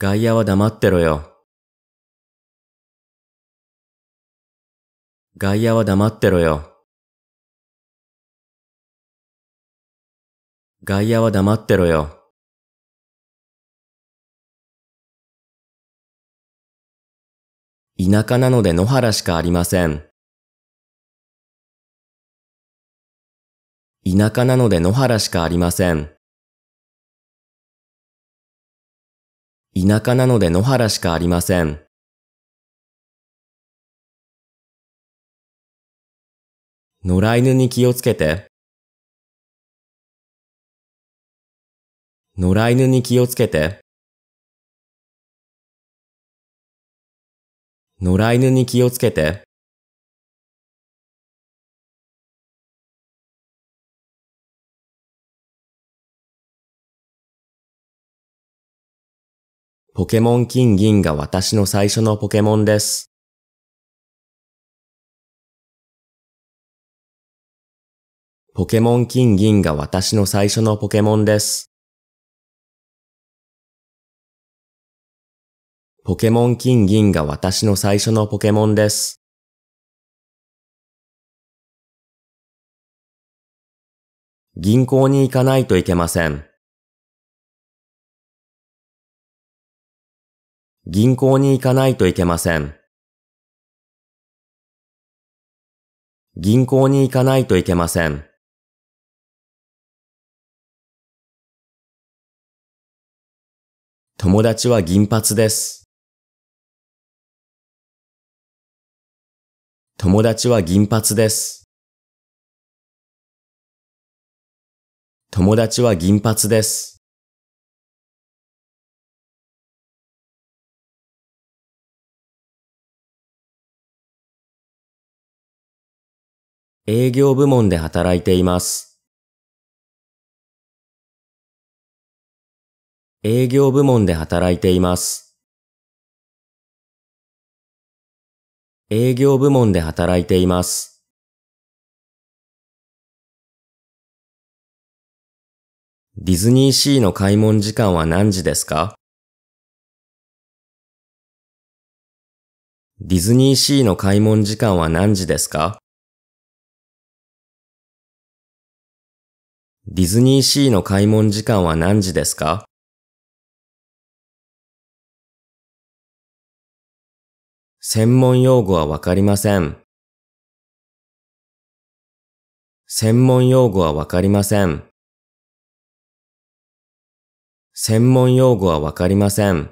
外野は黙ってろよ。外野は黙ってろよ。外野は黙ってろよ。田舎なので野原しかありません。田舎なので野原しかありません。田舎なので野原しかありません。野良犬に気をつけて。野良犬に気をつけて。野良犬に気をつけて。ポケモン金銀が私の最初のポケモンです。ポケモン金銀が私の最初のポケモンです。ポケモン金銀が私の最初のポケモンです。銀行に行かないといけません。銀行に行かないといけません。銀行に行かないといけません。友達は銀髪です。友達は銀髪です。友達は銀髪です。営業部門で働いています。営業部門で働いています。営業部門で働いています。ディズニーシーの開門時間は何時ですかディズニーシーの開門時間は何時ですかディズニーシーの開門時間は何時ですか専門用語はわかりません。専門用語はわかりません。専門用語はわかりません。